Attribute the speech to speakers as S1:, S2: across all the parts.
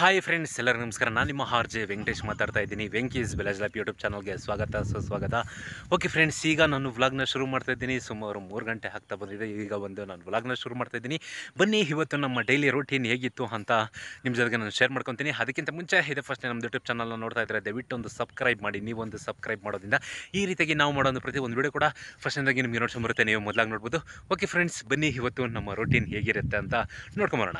S1: hi friends ಎಲ್ಲರೂ ನಮಸ್ಕಾರ ನಾನು ನಿಮ್ಮ ಆರ್ ಜೆ ವೆಂಕಟೇಶ್ ಮಾತಾಡ್ತಾ ಇದ್ದೀನಿ ವೆಂಕೀಸ್ ವಿಲೇಜ್ ಲೈಫ್ ಯೂಟ್ಯೂಬ್ ಚಾನಲ್ಗೆ ಸ್ವಾಗತ ಸುಸ್ವಾಗತ ಓಕೆ ಫ್ರೆಂಡ್ಸ್ ಈಗ ನಾನು ವ್ಲಾಗ್ನ ಶುರು ಮಾಡ್ತಾ ಇದ್ದೀನಿ ಸುಮಾರು ಮೂರು ಗಂಟೆ ಆಗ್ತಾ ಬಂದಿದೆ ಈಗ ಒಂದು ನಾನು ವ್ಲಾಗ್ನ ಶುರು ಮಾಡ್ತಾ ಇದ್ದೀನಿ ಬನ್ನಿ ಇವತ್ತು ನಮ್ಮ ಡೈಲಿ ರೂಟೀನ್ ಹೇಗಿತ್ತು ಅಂತ ನಿಮ್ಮ ಜೊತೆಗೆ ನಾನು ಶೇರ್ ಮಾಡ್ಕೊತೀನಿ ಅದಕ್ಕಿಂತ ಮುಂಚೆ ಇದೆ ಫಸ್ಟ್ ನಮ್ಮ ಯೂಟ್ಯೂಬ್ ಚಾನಲ್ನ ನೋಡ್ತಾ ಇದ್ದಾರೆ ದಯವಿಟ್ಟು ಒಂದು ಸಬ್ಸ್ಕ್ರೈಬ್ ಮಾಡಿ ನೀವೊಂದು ಸಬ್ಸ್ಕ್ರೈಬ್ ಮಾಡೋದ್ರಿಂದ ಈ ರೀತಿಯಾಗಿ ನಾವು ಮಾಡೋದು ಪ್ರತಿ ಒಂದು ವೀಡಿಯೋ ಕೂಡ ನಿಮ್ಗೆ ನಿಮಗೆ ಬರುತ್ತೆ ನೀವು ಮೊದಲಾಗಿ ನೋಡ್ಬೋದು ಓಕೆ ಫ್ರೆಂಡ್ಸ್ ಬನ್ನಿ ಇವತ್ತು ನಮ್ಮ ರೂಟೀನ್ ಹೇಗಿರುತ್ತೆ ಅಂತ ನೋಡ್ಕೊಂಬರೋಣ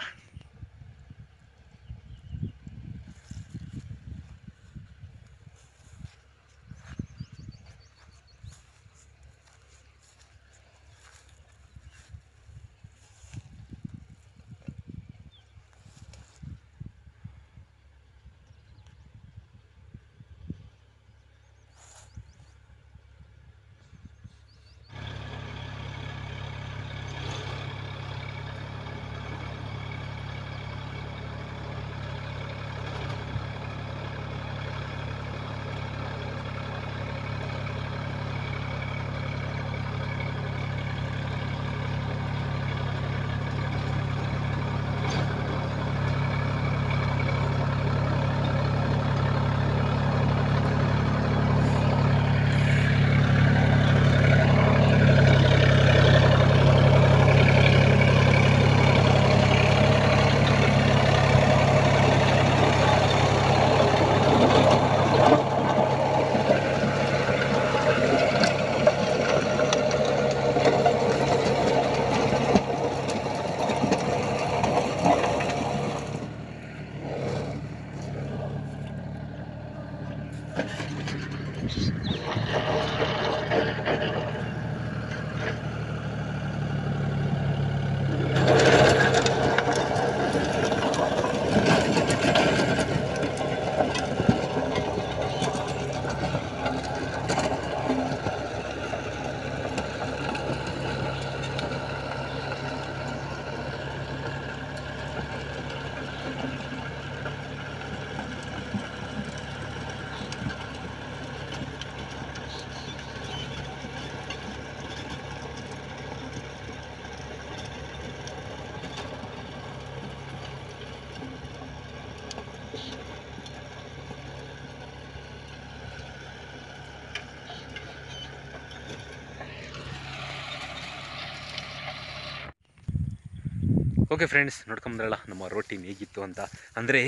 S1: ಓಕೆ ಫ್ರೆಂಡ್ಸ್ ನೋಡ್ಕೊಂಬಂದ್ರಲ್ಲ ನಮ್ಮ ರೋಟೀನ್ ಹೇಗಿತ್ತು ಅಂತ ಅಂದರೆ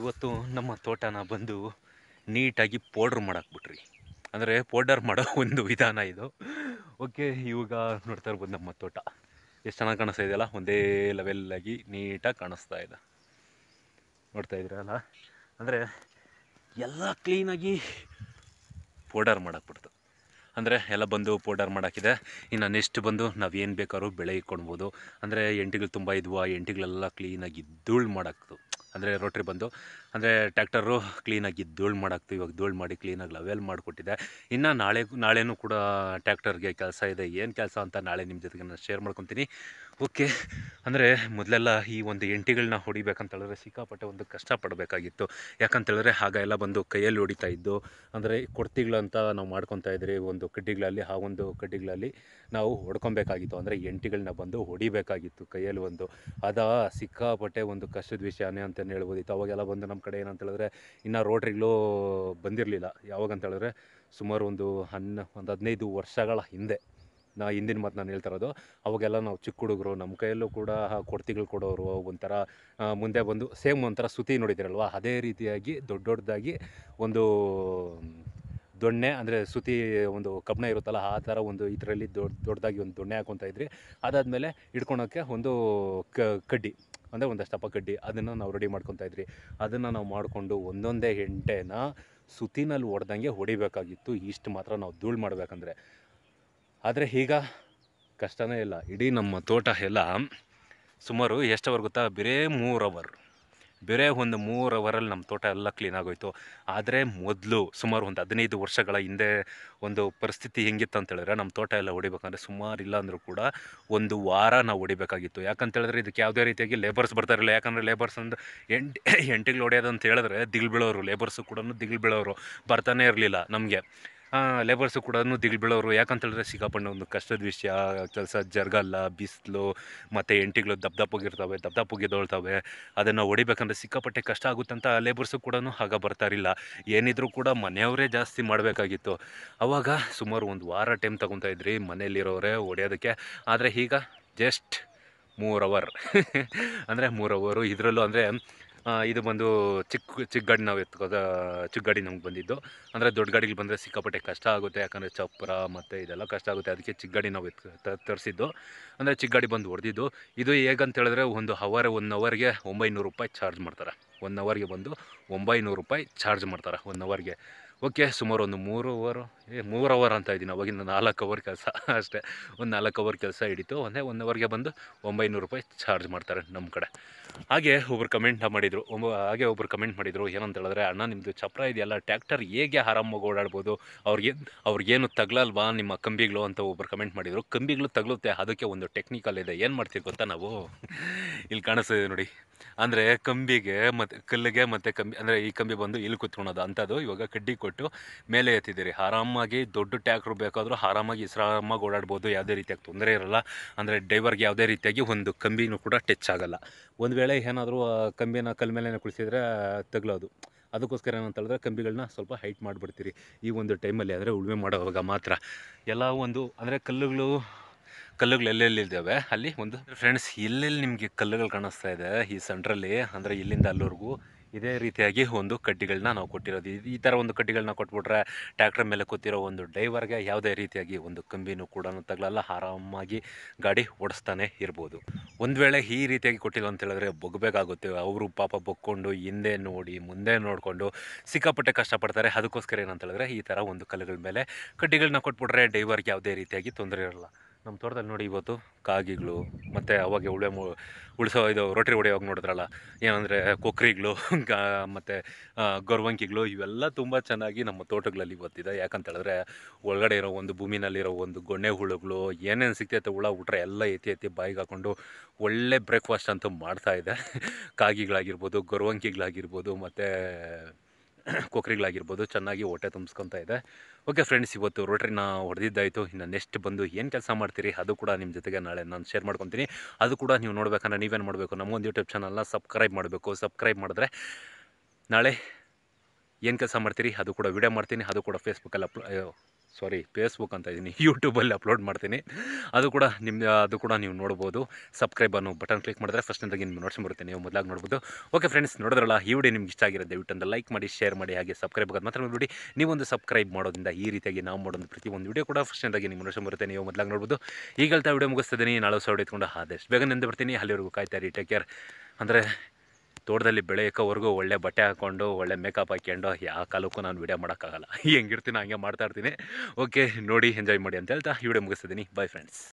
S1: ಇವತ್ತು ನಮ್ಮ ತೋಟನ ಬಂದು ನೀಟಾಗಿ ಪೌಡ್ರ್ ಮಾಡಾಕ್ಬಿಟ್ರಿ ಅಂದರೆ ಪೌಡರ್ ಮಾಡೋ ಒಂದು ವಿಧಾನ ಇದು ಓಕೆ ಇವಾಗ ನೋಡ್ತಾ ಇರ್ಬೋದು ನಮ್ಮ ತೋಟ ಎಷ್ಟು ಚೆನ್ನಾಗಿ ಕಾಣಿಸ್ತಾ ಇದೆಯಲ್ಲ ಒಂದೇ ಲೆವೆಲ್ಲಾಗಿ ನೀಟಾಗಿ ಕಾಣಿಸ್ತಾ ಇದೆ ನೋಡ್ತಾ ಇದ್ರಲ್ಲ ಅಂದರೆ ಎಲ್ಲ ಕ್ಲೀನಾಗಿ ಪೌಡರ್ ಮಾಡಾಕ್ಬಿಡ್ತಾರೆ ಅಂದರೆ ಎಲ್ಲ ಬಂದು ಪೌಡರ್ ಮಾಡೋಕ್ಕಿದೆ ಇನ್ನು ನೆಕ್ಸ್ಟ್ ಬಂದು ನಾವು ಏನು ಬೇಕಾದ್ರೂ ಬೆಳೆ ಇಟ್ಕೊಳ್ಬೋದು ಅಂದರೆ ಎಂಟಿಗಳು ತುಂಬ ಇದ್ವು ಆ ಎಂಟಿಗಳೆಲ್ಲ ಕ್ಲೀನಾಗಿ ಧೂಳು ಮಾಡಾಕ್ತು ಅಂದರೆ ರೋಟ್ರಿ ಬಂದು ಅಂದರೆ ಟ್ಯಾಕ್ಟರು ಕ್ಲೀನಾಗಿ ಧೂಳು ಮಾಡಾಕ್ತು ಇವಾಗ ಧೂಳು ಮಾಡಿ ಕ್ಲೀನಾಗಿ ಲವೆಲ್ ಮಾಡಿಕೊಟ್ಟಿದೆ ಇನ್ನು ನಾಳೆ ನಾಳೆನೂ ಕೂಡ ಟ್ಯಾಕ್ಟರ್ಗೆ ಕೆಲಸ ಇದೆ ಏನು ಕೆಲಸ ಅಂತ ನಾಳೆ ನಿಮ್ಮ ಜೊತೆಗೆ ನಾನು ಶೇರ್ ಮಾಡ್ಕೊತೀನಿ ಓಕೆ ಅಂದರೆ ಮೊದಲೆಲ್ಲ ಈ ಒಂದು ಎಂಟಿಗಳನ್ನ ಹೊಡಿಬೇಕಂತೇಳಿದ್ರೆ ಸಿಕ್ಕಾಪಟ್ಟೆ ಒಂದು ಕಷ್ಟಪಡಬೇಕಾಗಿತ್ತು ಯಾಕಂತೇಳಿದ್ರೆ ಆಗ ಎಲ್ಲ ಬಂದು ಕೈಯಲ್ಲಿ ಹೊಡಿತಾ ಇದ್ದು ಅಂದರೆ ಕೊಡ್ತಿಗಳಂತ ನಾವು ಮಾಡ್ಕೊತಾ ಇದ್ರಿ ಒಂದು ಕಡ್ಡಿಗಳಲ್ಲಿ ಆ ಒಂದು ಕಡ್ಡಿಗಳಲ್ಲಿ ನಾವು ಹೊಡ್ಕೊಬೇಕಾಗಿತ್ತು ಅಂದರೆ ಎಂಟಿಗಳನ್ನ ಬಂದು ಹೊಡಿಬೇಕಾಗಿತ್ತು ಕೈಯಲ್ಲಿ ಒಂದು ಅದ ಸಿಕ್ಕಾಪಟ್ಟೆ ಒಂದು ಕಷ್ಟದ ವಿಷಯನೇ ಅಂತಲೇ ಹೇಳ್ಬೋದಿತ್ತು ಅವಾಗೆಲ್ಲ ಬಂದು ನಮ್ಮ ಕಡೆ ಏನಂತೇಳಿದ್ರೆ ಇನ್ನೂ ರೋಟ್ರಿಗಳು ಬಂದಿರಲಿಲ್ಲ ಯಾವಾಗಂತೇಳಿದ್ರೆ ಸುಮಾರು ಒಂದು ಹನ್ನ ಒಂದು ಹದಿನೈದು ವರ್ಷಗಳ ಹಿಂದೆ ನಾ ಹಿಂದಿನ ಮಾತು ನಾನು ಹೇಳ್ತಾ ಇರೋದು ಅವಾಗೆಲ್ಲ ನಾವು ಚಿಕ್ಕ ಹುಡುಗರು ನಮ್ಮ ಕೈಯಲ್ಲೂ ಕೂಡ ಕೊಡ್ತಿಗಳು ಕೊಡೋರು ಒಂಥರ ಮುಂದೆ ಬಂದು ಸೇಮ್ ಒಂಥರ ಸುತಿ ನೋಡಿದಿರಲ್ವ ಅದೇ ರೀತಿಯಾಗಿ ದೊಡ್ಡ ದೊಡ್ಡದಾಗಿ ಒಂದು ದೊಣ್ಣೆ ಅಂದರೆ ಸುತಿ ಒಂದು ಕಬ್ಬಣ ಇರುತ್ತಲ್ಲ ಆ ಥರ ಒಂದು ಇದರಲ್ಲಿ ದೊಡ್ಡ ದೊಡ್ಡದಾಗಿ ಒಂದು ದೊಣ್ಣೆ ಹಾಕೊತಾ ಇದ್ರಿ ಅದಾದಮೇಲೆ ಹಿಡ್ಕೊಳೋಕ್ಕೆ ಒಂದು ಕಡ್ಡಿ ಅಂದರೆ ಒಂದು ಕಡ್ಡಿ ಅದನ್ನು ನಾವು ರೆಡಿ ಇದ್ರಿ ಅದನ್ನು ನಾವು ಮಾಡಿಕೊಂಡು ಒಂದೊಂದೇ ಹೆಂಟೆನ ಸುತಿನಲ್ಲಿ ಹೊಡೆದಂಗೆ ಹೊಡಿಬೇಕಾಗಿತ್ತು ಇಷ್ಟು ಮಾತ್ರ ನಾವು ಧೂಳು ಮಾಡಬೇಕಂದ್ರೆ ಆದರೆ ಈಗ ಕಷ್ಟನೇ ಇಲ್ಲ ಇಡೀ ನಮ್ಮ ತೋಟ ಎಲ್ಲ ಸುಮಾರು ಎಷ್ಟು ಅವರ್ ಗೊತ್ತಾ ಬೇರೆ ಮೂರು ಅವರ್ ಬೇರೆ ಒಂದು ಮೂರು ಅವರಲ್ಲಿ ನಮ್ಮ ತೋಟ ಎಲ್ಲ ಕ್ಲೀನ್ ಆಗೋಯ್ತು ಆದರೆ ಮೊದಲು ಸುಮಾರು ಒಂದು ಹದಿನೈದು ವರ್ಷಗಳ ಹಿಂದೆ ಒಂದು ಪರಿಸ್ಥಿತಿ ಹೆಂಗಿತ್ತು ಅಂತ ಹೇಳಿದ್ರೆ ನಮ್ಮ ತೋಟ ಎಲ್ಲ ಹೊಡಿಬೇಕಂದ್ರೆ ಸುಮಾರು ಇಲ್ಲ ಅಂದರೂ ಕೂಡ ಒಂದು ವಾರ ನಾವು ಹೊಡಿಬೇಕಾಗಿತ್ತು ಯಾಕಂತೇಳಿದ್ರೆ ಇದಕ್ಕೆ ಯಾವುದೇ ರೀತಿಯಾಗಿ ಲೇಬರ್ಸ್ ಬರ್ತಾಯಿರಲಿಲ್ಲ ಯಾಕಂದರೆ ಲೇಬರ್ಸ್ ಅಂದ್ರೆ ಎಂಟು ಎಂಟಿಗ್ಳು ಹೊಡೆಯೋದು ಅಂತ ಹೇಳಿದ್ರೆ ದಿಗ್ಳು ಬೀಳೋರು ಲೇಬರ್ಸು ಕೂಡ ದಿಗ್ಳು ಬೀಳೋರು ಬರ್ತಾನೆ ಇರಲಿಲ್ಲ ನಮಗೆ ಲೇಬರ್ಸು ಕೂಡ ದಿಗಿಲ್ ಬೀಳೋರು ಯಾಕಂತೇಳಿದ್ರೆ ಸಿಗಾಪಣ್ಣ ಒಂದು ಕಷ್ಟದ ವಿಷಯ ಕೆಲಸ ಜರ್ಗಲ್ಲ ಬಿಸಿಲು ಮತ್ತು ಎಂಟಿಗಳು ದಬ್ ದಪ್ಪಗಿರ್ತವೆ ದಪ್ ದಪ್ಪಗಿದೊಳ್ತವೆ ಅದನ್ನು ಹೊಡಿಬೇಕಂದ್ರೆ ಸಿಕ್ಕಾಪಟ್ಟೆ ಕಷ್ಟ ಆಗುತ್ತಂತ ಲೇಬರ್ಸು ಕೂಡ ಬರ್ತಾ ಬರ್ತಾರಿಲ್ಲ ಏನಿದ್ರು ಕೂಡ ಮನೆಯವರೇ ಜಾಸ್ತಿ ಮಾಡಬೇಕಾಗಿತ್ತು ಅವಾಗ ಸುಮಾರು ಒಂದು ವಾರ ಟೈಮ್ ತಗೊತಾ ಇದ್ರಿ ಮನೆಯಲ್ಲಿರೋರೆ ಹೊಡೆಯೋದಕ್ಕೆ ಆದರೆ ಈಗ ಜಸ್ಟ್ ಮೂರ್ ಅವರ್ ಅಂದರೆ ಮೂರು ಅವರು ಇದರಲ್ಲೂ ಅಂದರೆ ಇದು ಬಂದು ಚಿಕ್ಕ ಚಿಕ್ಕ ಗಾಡಿ ನಾವು ಎತ್ಕೋದ ಚಿಕ್ಕ ಗಾಡಿ ನಮ್ಗೆ ಬಂದಿದ್ದು ಅಂದರೆ ದೊಡ್ಡ ಗಾಡಿಗೆ ಬಂದರೆ ಸಿಕ್ಕಾಪಟ್ಟೆ ಕಷ್ಟ ಆಗುತ್ತೆ ಯಾಕಂದರೆ ಚಪ್ಪರ ಮತ್ತು ಇದೆಲ್ಲ ಕಷ್ಟ ಆಗುತ್ತೆ ಅದಕ್ಕೆ ಚಿಕ್ಕ ಗಾಡಿ ನಾವು ಎತ್ ತರಿಸಿದ್ದು ಅಂದರೆ ಚಿಕ್ಕ ಗಾಡಿ ಬಂದು ಹೊಡೆದಿದ್ದು ಇದು ಹೇಗಂತ ಹೇಳಿದ್ರೆ ಒಂದು ಹವರ್ ಒನ್ ಅವರ್ಗೆ ಒಂಬೈನೂರು ರೂಪಾಯಿ ಚಾರ್ಜ್ ಮಾಡ್ತಾರೆ ಒನ್ ಅವರ್ಗೆ ಬಂದು ಒಂಬೈನೂರು ರೂಪಾಯಿ ಚಾರ್ಜ್ ಮಾಡ್ತಾರೆ ಒನ್ ಅವರ್ಗೆ ಓಕೆ ಸುಮಾರು ಒಂದು ಮೂರು ಅವರು ಏ ಮೂರು ಅವರ್ ಅಂತ ಇದ್ದೀನಿ ಅವಾಗಿಂದ ನಾಲ್ಕು ಅವರ್ ಕೆಲಸ ಅಷ್ಟೇ ಒಂದು ನಾಲ್ಕು ಅವರ್ ಕೆಲಸ ಹಿಡಿತು ಒಂದೇ ಒಂದು ಅವರ್ಗೆ ಬಂದು ಒಂಬೈನೂರು ರೂಪಾಯಿ ಚಾರ್ಜ್ ಮಾಡ್ತಾರೆ ನಮ್ಮ ಕಡೆ ಹಾಗೆ ಒಬ್ರು ಕಮೆಂಟ್ ಮಾಡಿದರು ಒಬ್ಬ ಹಾಗೆ ಒಬ್ರು ಕಮೆಂಟ್ ಮಾಡಿದರು ಏನಂತ ಹೇಳಿದ್ರೆ ಅಣ್ಣ ನಿಮ್ಮದು ಚಪ್ರ ಇದೆಯಲ್ಲ ಟ್ಯಾಕ್ಟರ್ ಹೇಗೆ ಆರಾಮಾಗಿ ಓಡಾಡ್ಬೋದು ಅವ್ರಿಗೆ ಅವ್ರಿಗೇನು ತಗ್ಲಲ್ವಾ ನಿಮ್ಮ ಕಂಬಿಗಳು ಅಂತ ಒಬ್ಬರು ಕಮೆಂಟ್ ಮಾಡಿದರು ಕಂಬಿಗಳು ತಗಲುತ್ತೆ ಅದಕ್ಕೆ ಒಂದು ಟೆಕ್ನಿಕಲ್ ಇದೆ ಏನು ಮಾಡ್ತೀವಿ ಗೊತ್ತಾ ನಾವು ಇಲ್ಲಿ ಕಾಣಿಸ್ತಿದೆ ನೋಡಿ ಅಂದರೆ ಕಂಬಿಗೆ ಮತ್ತು ಕಲ್ಲಿಗೆ ಮತ್ತು ಕಂಬಿ ಅಂದರೆ ಈ ಕಂಬಿ ಬಂದು ಇಲ್ಲಿ ಕುತ್ಕೊಳೋದು ಅಂಥದ್ದು ಇವಾಗ ಕಡ್ಡಿ ಕೊಟ್ಟು ಮೇಲೆ ಎತ್ತಿದ್ದೀರಿ ಆರಾಮಾಗಿ ದೊಡ್ಡ ಟ್ಯಾಕರು ಬೇಕಾದರೂ ಆರಾಮಾಗಿ ಇಸ್ರಾಮಾಗಿ ಓಡಾಡ್ಬೋದು ಯಾವುದೇ ರೀತಿಯಾಗಿ ತೊಂದರೆ ಇರಲ್ಲ ಅಂದರೆ ಡೈವರ್ಗೆ ಯಾವುದೇ ರೀತಿಯಾಗಿ ಒಂದು ಕಂಬಿನೂ ಕೂಡ ಟಚ್ ಆಗಲ್ಲ ಒಂದು ವೇಳೆ ಏನಾದರೂ ಕಂಬಿನ ಕಲ್ ಮೇಲೆ ಕುಳಿಸಿದರೆ ತಗಲೋದು ಅದಕ್ಕೋಸ್ಕರ ಏನಂತ ಹೇಳಿದ್ರೆ ಕಂಬಿಗಳನ್ನ ಸ್ವಲ್ಪ ಹೈಟ್ ಮಾಡಿಬಿಡ್ತೀರಿ ಈ ಒಂದು ಟೈಮಲ್ಲಿ ಅಂದರೆ ಉಳುಮೆ ಮಾಡುವಾಗ ಮಾತ್ರ ಎಲ್ಲ ಒಂದು ಅಂದರೆ ಕಲ್ಲುಗಳು ಕಲ್ಲುಗಳು ಇದ್ದಾವೆ ಅಲ್ಲಿ ಒಂದು ಫ್ರೆಂಡ್ಸ್ ಎಲ್ಲೆಲ್ಲಿ ನಿಮಗೆ ಕಲ್ಲುಗಳು ಕಾಣಿಸ್ತಾ ಇದೆ ಈ ಸೆಂಟ್ರಲ್ಲಿ ಅಂದರೆ ಇಲ್ಲಿಂದ ಅಲ್ಲಿವರೆಗೂ ಇದೇ ರೀತಿಯಾಗಿ ಒಂದು ಕಡ್ಡಿಗಳನ್ನ ನಾವು ಕೊಟ್ಟಿರೋದು ಈ ಥರ ಒಂದು ಕಡ್ಡಿಗಳನ್ನ ಕೊಟ್ಬಿಟ್ರೆ ಟ್ಯಾಕ್ಟರ್ ಮೇಲೆ ಕೂತಿರೋ ಒಂದು ಡ್ರೈವರ್ಗೆ ಯಾವುದೇ ರೀತಿಯಾಗಿ ಒಂದು ಕಂಬಿನೂ ಕೂಡ ತಗಲಲ್ಲ ಆರಾಮಾಗಿ ಗಾಡಿ ಓಡಿಸ್ತಾನೆ ಇರ್ಬೋದು ಒಂದು ವೇಳೆ ಈ ರೀತಿಯಾಗಿ ಕೊಟ್ಟಿಲ್ಲ ಅಂತ ಹೇಳಿದ್ರೆ ಬೊಗ್ಬೇಕಾಗುತ್ತೆ ಅವರು ಪಾಪ ಬೊಕ್ಕೊಂಡು ಹಿಂದೆ ನೋಡಿ ಮುಂದೆ ನೋಡಿಕೊಂಡು ಸಿಕ್ಕಾಪಟ್ಟೆ ಕಷ್ಟಪಡ್ತಾರೆ ಅದಕ್ಕೋಸ್ಕರ ಏನಂತ ಹೇಳಿದ್ರೆ ಈ ಥರ ಒಂದು ಕಲ್ಲುಗಳ ಮೇಲೆ ಕಡ್ಡಿಗಳನ್ನ ಕೊಟ್ಬಿಟ್ರೆ ಡ್ರೈವರ್ಗೆ ಯಾವುದೇ ರೀತಿಯಾಗಿ ತೊಂದರೆ ಇರಲ್ಲ ನಮ್ಮ ತೋಟದಲ್ಲಿ ನೋಡಿ ಇವತ್ತು ಕಾಗಿಗಳು ಮತ್ತು ಅವಾಗ ಉಳೆ ಉಳಿಸೋ ಇದು ರೋಟ್ರಿ ಹೊಡೆಯೋವಾಗ ನೋಡಿದ್ರಲ್ಲ ಏನಂದರೆ ಕೊಕ್ರಿಗಳು ಮತ್ತು ಗೊರ್ವಂಕಿಗಳು ಇವೆಲ್ಲ ತುಂಬ ಚೆನ್ನಾಗಿ ನಮ್ಮ ತೋಟಗಳಲ್ಲಿ ಇವತ್ತಿದೆ ಯಾಕಂತ ಹೇಳಿದ್ರೆ ಒಳಗಡೆ ಇರೋ ಒಂದು ಭೂಮಿನಲ್ಲಿರೋ ಒಂದು ಗೊಣ್ಣೆ ಹುಳುಗಳು ಏನೇನು ಸಿಗ್ತೈತೆ ಹುಳ ಉಟ್ರೆ ಎಲ್ಲ ಎತ್ತಿ ಎತ್ತಿ ಬಾಯಿಗೆ ಹಾಕ್ಕೊಂಡು ಒಳ್ಳೆ ಬ್ರೇಕ್ಫಾಸ್ಟ್ ಅಂತೂ ಮಾಡ್ತಾಯಿದೆ ಕಾಗಿಗಳಾಗಿರ್ಬೋದು ಗೊರ್ವಂಕಿಗಳಾಗಿರ್ಬೋದು ಮತ್ತು ಕೊಕ್ರಿಗಳಾಗಿರ್ಬೋದು ಚೆನ್ನಾಗಿ ಹೊಟ್ಟೆ ತುಂಬಿಸ್ಕೊತಾ ಇದೆ ಓಕೆ ಫ್ರೆಂಡ್ಸ್ ಇವತ್ತು ರೋಟ್ರಿನ ಹೊಡೆದಿದ್ದಾಯಿತು ಇನ್ನು ನೆಕ್ಸ್ಟ್ ಬಂದು ಏನು ಕೆಲಸ ಮಾಡ್ತೀರಿ ಅದು ಕೂಡ ನಿಮ್ಮ ಜೊತೆಗೆ ನಾಳೆ ನಾನು ಶೇರ್ ಮಾಡ್ಕೊತೀನಿ ಅದು ಕೂಡ ನೀವು ನೋಡ್ಬೇಕಂದ್ರೆ ನೀವೇನು ಮಾಡಬೇಕು ಒಂದು ಯೂಟ್ಯೂಬ್ ಚಾನಲ್ನ ಸಬ್ಸ್ಕ್ರೈಬ್ ಮಾಡಬೇಕು ಸಬ್ಸ್ಕ್ರೈಬ್ ಮಾಡಿದ್ರೆ ನಾಳೆ ಏನು ಕೆಲಸ ಮಾಡ್ತೀರಿ ಅದು ಕೂಡ ವಿಡಿಯೋ ಮಾಡ್ತೀನಿ ಅದು ಕೂಡ ಫೇಸ್ಬುಕ್ಕಲ್ಲಿ ಅಪ್ಲೋ ಸಾರಿ ಫೇಸ್ಬುಕ್ ಅಂತ ಇದ್ದೀನಿ ಯೂಟ್ಯೂಬಲ್ಲಿ ಅಪ್ಲೋಡ್ ಮಾಡ್ತೀನಿ ಅದು ಕೂಡ ನಿಮ್ಮ ಅದು ಕೂಡ ನೀವು ನೋಡ್ಬೋದು ಸಬ್ಸ್ಕ್ರೈಬ್ ಅನ್ನೋ ಬಟನ್ ಕ್ಲಿಕ್ ಮಾಡಿದ್ರೆ ಫಸ್ಟ್ ನಿಮ್ಮ ನೋಟ್ಸ್ ಬರುತ್ತೆ ನೀವು ಮೊದಲಾಗಿ ನೋಡ್ಬೋದು ಓಕೆ ಫ್ರೆಂಡ್ಸ್ ನೋಡಿದ್ರಲ್ಲ ಈ ವಿಡಿಯೋ ನಿಮ್ಗೆ ಇಷ್ಟ ಆಗಿರೋದು ದಯವಿಟ್ಟು ಲೈಕ್ ಮಾಡಿ ಶೇರ್ ಮಾಡಿ ಹಾಗೆ ಸಬ್ಸ್ಕ್ರೈಬ್ ಆಗೋದು ಮಾತ್ರ ನೋಡ್ಬಿಡಿ ನೀವೊಂದು ಸಬ್ಸ್ಕ್ರೈಬ್ ಮಾಡೋದ್ರಿಂದ ಈ ರೀತಿಯಾಗಿ ನಾವು ಮಾಡೋದು ಒಂದು ವಿಡಿಯೋ ಕೂಡ ಫಸ್ಟ್ ನನಗೆ ನಿಮ್ಮ ನೋಟ್ಸ್ ಬರುತ್ತೆ ನೀವು ಮೊದಲಾಗಿ ನೋಡ್ಬೋದು ಈಗ ಹೇಳ್ತಾ ವಿಡಿಯೋ ಮುಗಿಸ್ತಿದ್ದೀನಿ ನಾಳೆ ಸಾವಿರ ಎತ್ಕೊಂಡು ಆದಷ್ಟು ಬೇಗ ನೆಂದು ಬರ್ತೀನಿ ಅಲ್ಲಿವರೆಗೂ ಕಾಯ್ತಾರೆ ಟೇಕ್ ಕೇರ್ ಅಂದರೆ ತೋಟದಲ್ಲಿ ಬೆಳೆಯೋಕ್ಕವರೆಗೂ ಒಳ್ಳೆ ಬಟ್ಟೆ ಹಾಕ್ಕೊಂಡು ಒಳ್ಳೆ ಮೇಕಪ್ ಹಾಕ್ಕೊಂಡು ಯಾವ ಕಾಲಕ್ಕೂ ನಾನು ವೀಡಿಯೋ ಮಾಡೋಕ್ಕಾಗಲ್ಲ ಹೆಂಗಿರ್ತೀನಿ ಹಂಗೆ ಮಾಡ್ತಾ ಇರ್ತೀನಿ ಓಕೆ ನೋಡಿ ಎಂಜಾಯ್ ಮಾಡಿ ಅಂತ ಹೇಳ್ತಾ ವಿಡಿಯೋ ಮುಗಿಸ್ತಿದ್ದೀನಿ ಬಾಯ್ ಫ್ರೆಂಡ್ಸ್